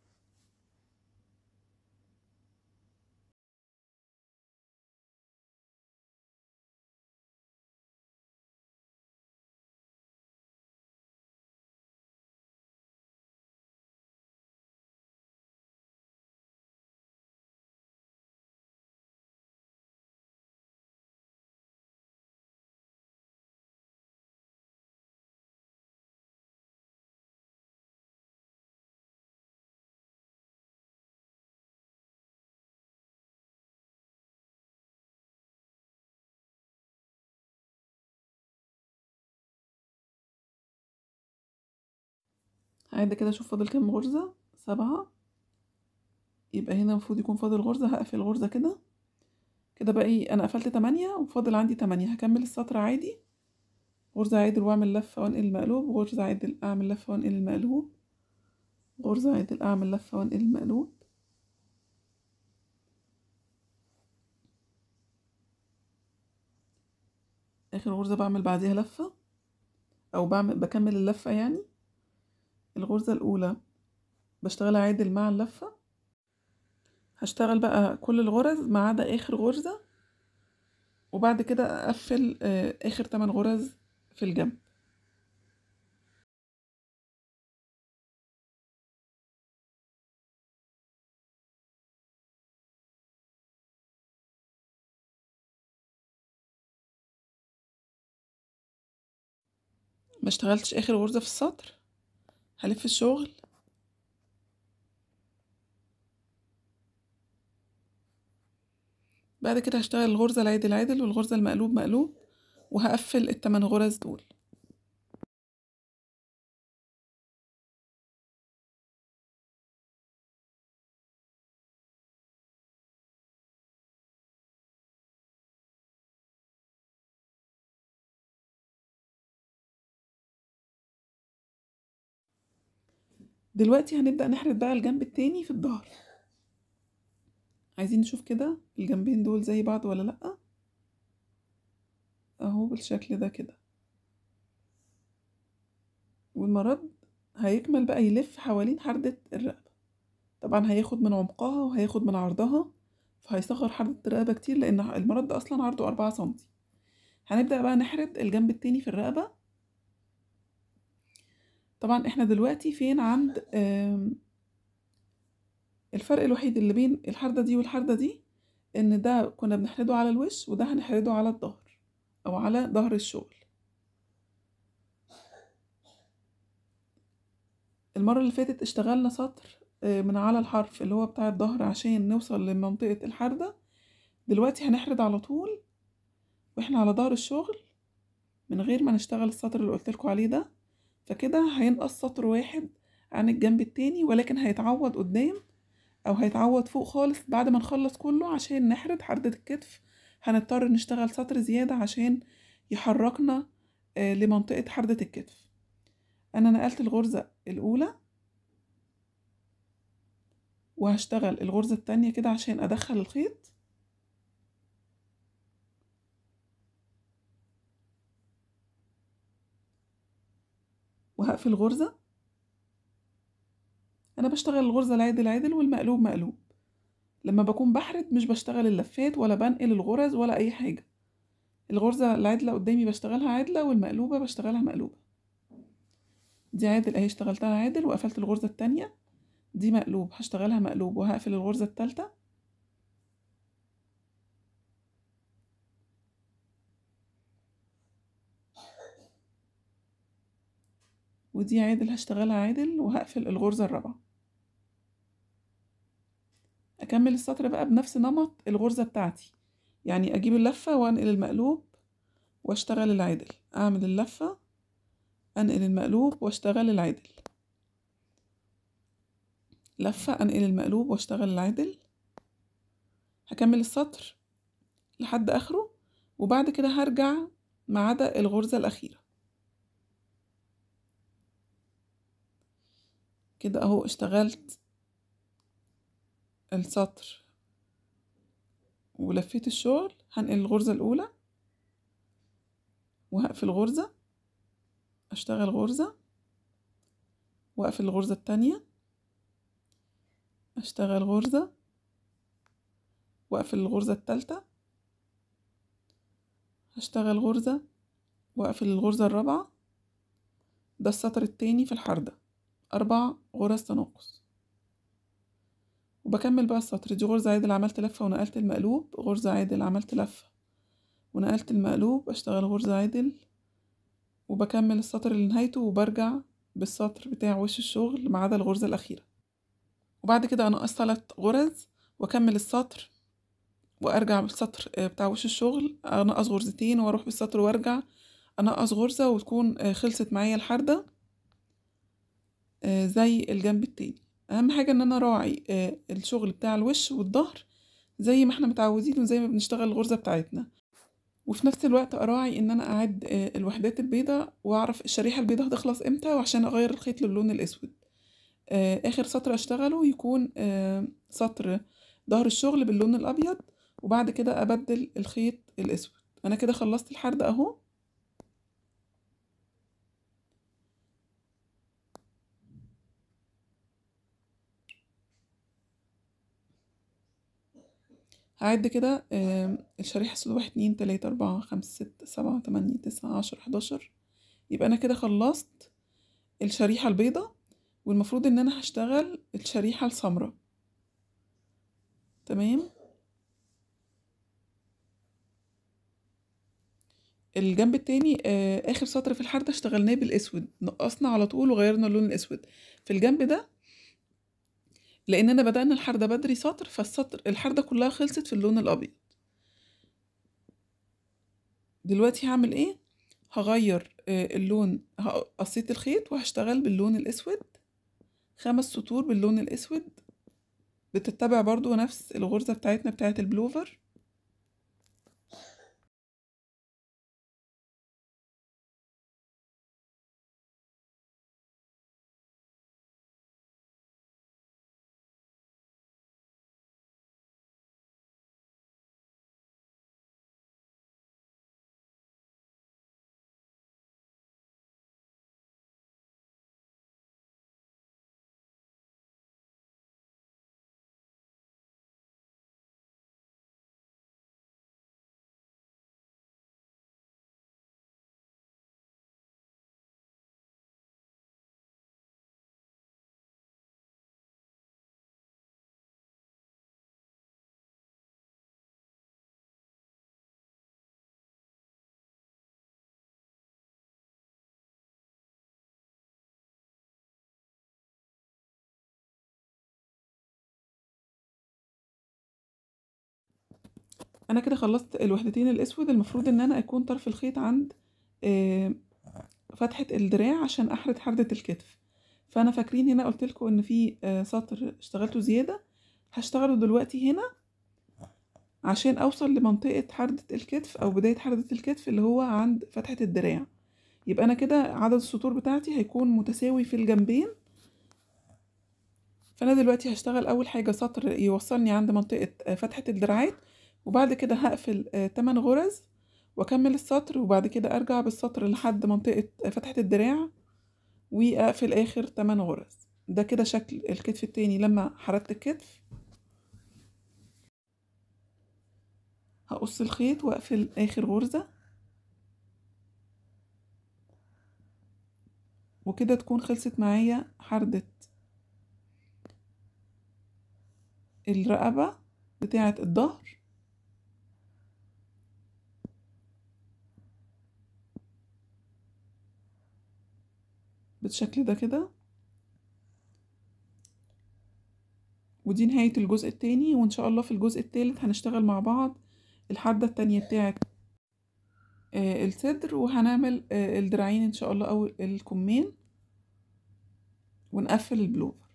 عايزه كده أشوف فاضل كام غرزة سبعة يبقى هنا المفروض يكون فاضل غرزة هقفل غرزة كده كده ايه أنا قفلت تمانية وفاضل عندي تمانية هكمل السطر عادي غرزة عدل وأعمل لفة وأنقل المقلوب غرزة عدل أعمل لفة وأنقل المقلوب غرزة عدل أعمل لفة وأنقل المقلوب آخر غرزة بعمل بعديها لفة أو بعمل بكمل اللفة يعني الغرزة الأولى بشتغل عادل مع اللفة هشتغل بقى كل الغرز ما عدا آخر غرزة وبعد كده أقفل آه، آخر تمن غرز في الجنب ما اشتغلتش اخر غرزه في السطر هلف الشغل بعد كده هشتغل الغرزة العدل عدل والغرزة المقلوب مقلوب وهقفل التمن غرز دول دلوقتي هنبدأ نحرد بقى الجنب التاني في الظهر عايزين نشوف كده الجنبين دول زي بعض ولا لأ اهو بالشكل ده كده والمرض هيكمل بقى يلف حوالين حردة الرقبة طبعا هياخد من عمقها وهياخد من عرضها فهيصغر حردة الرقبة كتير لأن المرض ده أصلا عرضه أربعة سنتي هنبدأ بقى نحرد الجنب التاني في الرقبة طبعا احنا دلوقتي فين عند الفرق الوحيد اللي بين الحردة دي والحردة دي ان ده كنا بنحرده على الوش وده هنحرده على الظهر او على ظهر الشغل المرة اللي فاتت اشتغلنا سطر آه، من على الحرف اللي هو بتاع الظهر عشان نوصل لمنطقة الحردة دلوقتي هنحرد على طول واحنا على ظهر الشغل من غير ما نشتغل السطر اللي قلتلكوا عليه ده فكده هينقص سطر واحد عن الجنب التاني ولكن هيتعوض قدام او هيتعوض فوق خالص بعد ما نخلص كله عشان نحرد حردة الكتف هنضطر نشتغل سطر زيادة عشان يحركنا آه، لمنطقة حردة الكتف انا نقلت الغرزة الاولى وهشتغل الغرزة التانية كده عشان ادخل الخيط في الغرزة أنا بشتغل الغرزة العدل عدل والمقلوب مقلوب لما بكون بحرد مش بشتغل اللفات ولا بنقل الغرز ولا أي حاجة الغرزة العدلة قدامي بشتغلها عدلة والمقلوبة بشتغلها مقلوبة دي عادل اهي اشتغلتها عادل وقفلت الغرزة التانية دي مقلوب هشتغلها مقلوب وهقفل الغرزة التالتة ودي عادل هشتغلها عادل وهقفل الغرزة الرابعة أكمل السطر بقى بنفس نمط الغرزة بتاعتي يعني أجيب اللفة وأنقل المقلوب وأشتغل العادل أعمل اللفة أنقل المقلوب وأشتغل العادل لفة أنقل المقلوب وأشتغل العادل هكمل السطر لحد آخره وبعد كده هرجع ما عدا الغرزة الأخيرة كده اهو اشتغلت السطر ولفيت الشغل هنقل الغرزة الأولى وهقفل غرزة أشتغل غرزة وأقفل الغرزة التانية أشتغل غرزة وأقفل الغرزة التالتة هشتغل غرزة وأقفل الغرزة الرابعة ده السطر التاني في الحردة أربع غرز تناقص وبكمل بقى السطر دي غرزة عادل عملت لفة ونقلت المقلوب غرزة عادل عملت لفة ونقلت المقلوب أشتغل غرزة عادل وبكمل السطر اللي نهايته وبرجع بالسطر بتاع وش الشغل ما عدا الغرزة الأخيرة وبعد كده أنقص تلات غرز وأكمل السطر وأرجع بالسطر آه، بتاع وش الشغل أنقص غرزتين وأروح بالسطر وأرجع أنقص غرزة وتكون آه، خلصت معايا الحردة آه، زي الجنب التاني اهم حاجة ان انا اراعي آه، الشغل بتاع الوش والظهر زي ما احنا متعودين وزي ما بنشتغل الغرزة بتاعتنا وفي نفس الوقت اراعي ان انا اعد آه، الوحدات البيضة واعرف الشريحة البيضة هتخلص امتى وعشان اغير الخيط للون الاسود اخر سطر اشتغله يكون سطر ظهر الشغل باللون الابيض وبعد كده ابدل الخيط الاسود انا كده خلصت الحرد اهو أعد كده الشريحة السود واحد اتنين تلاتة أربعة خمسة ستة سبعة تمانية تسعة عشرة حداشر يبقى أنا كده خلصت الشريحة البيضة والمفروض إن أنا هشتغل الشريحة السمراء تمام الجنب التاني آه، آخر سطر في الحردة اشتغلناه بالأسود نقصنا على طول وغيرنا اللون الأسود في الجنب ده لأننا بدأنا الحردة بدري سطر فالسطر الحردة كلها خلصت في اللون الأبيض دلوقتي هعمل ايه هغير آه، اللون قصيت الخيط وهشتغل باللون الأسود خمس سطور باللون الأسود بتتبع برضو نفس الغرزة بتاعتنا بتاعت البلوفر انا كده خلصت الوحدتين الاسود المفروض ان انا اكون طرف الخيط عند آه، فتحة الدراع عشان احرد حردة الكتف فانا فاكرين هنا قلت لكم ان في آه، سطر اشتغلته زيادة هشتغله دلوقتي هنا عشان اوصل لمنطقة حردة الكتف او بداية حردة الكتف اللي هو عند فتحة الدراع يبقى انا كده عدد السطور بتاعتي هيكون متساوي في الجنبين فانا دلوقتي هشتغل اول حاجة سطر يوصلني عند منطقة آه، فتحة الدراعات وبعد كده هقفل آه، تمن غرز واكمل السطر وبعد كده ارجع بالسطر لحد منطقة آه، فتحة الدراع واقفل اخر تمن غرز ده كده شكل الكتف التاني لما حردت الكتف هقص الخيط واقفل اخر غرزة وكده تكون خلصت معايا حردة الرقبة بتاعة الظهر بالشكل ده كده ودي نهاية الجزء التاني وإن شاء الله في الجزء التالت هنشتغل مع بعض الحدة التانية بتاعة آه، الصدر وهنعمل آه، الدراعين إن شاء الله أو الكمين ونقفل البلوفر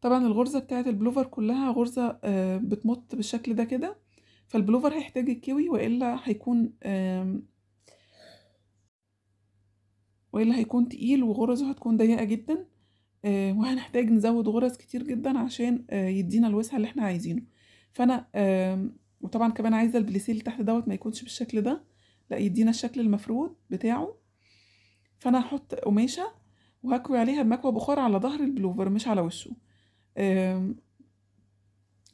طبعا الغرزة بتاعة البلوفر كلها غرزة آه، بتمط بالشكل ده كده فالبلوفر هيحتاج الكيوي وإلا هيكون والا هيكون تقيل وغرزه هتكون ضيقه جدا آه، وهنحتاج نزود غرز كتير جدا عشان آه، يدينا الوسع اللي احنا عايزينه فانا وطبعا كمان عايزه البليسيه اللي تحت دوت ما يكونش بالشكل ده لا يدينا الشكل المفروض بتاعه فانا هحط قماشه وهكوي عليها بمكوى بخار على ظهر البلوفر مش على وشه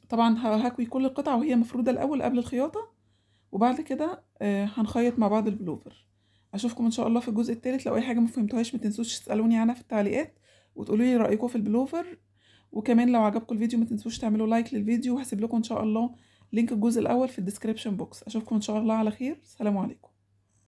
طبعا هكوي كل القطع وهي مفرودة الأول قبل الخياطة وبعد كده آه، هنخيط مع بعض البلوفر اشوفكم ان شاء الله في الجزء الثالث لو اي حاجه ما فهمتوهاش ما تنسوش تسالوني عنها في التعليقات وتقولوا لي إيه رايكم في البلوفر وكمان لو عجبكم الفيديو ما تنسوش تعملوا لايك للفيديو وهسيب لكم ان شاء الله لينك الجزء الاول في الديسكريبشن بوكس اشوفكم ان شاء الله على خير سلام عليكم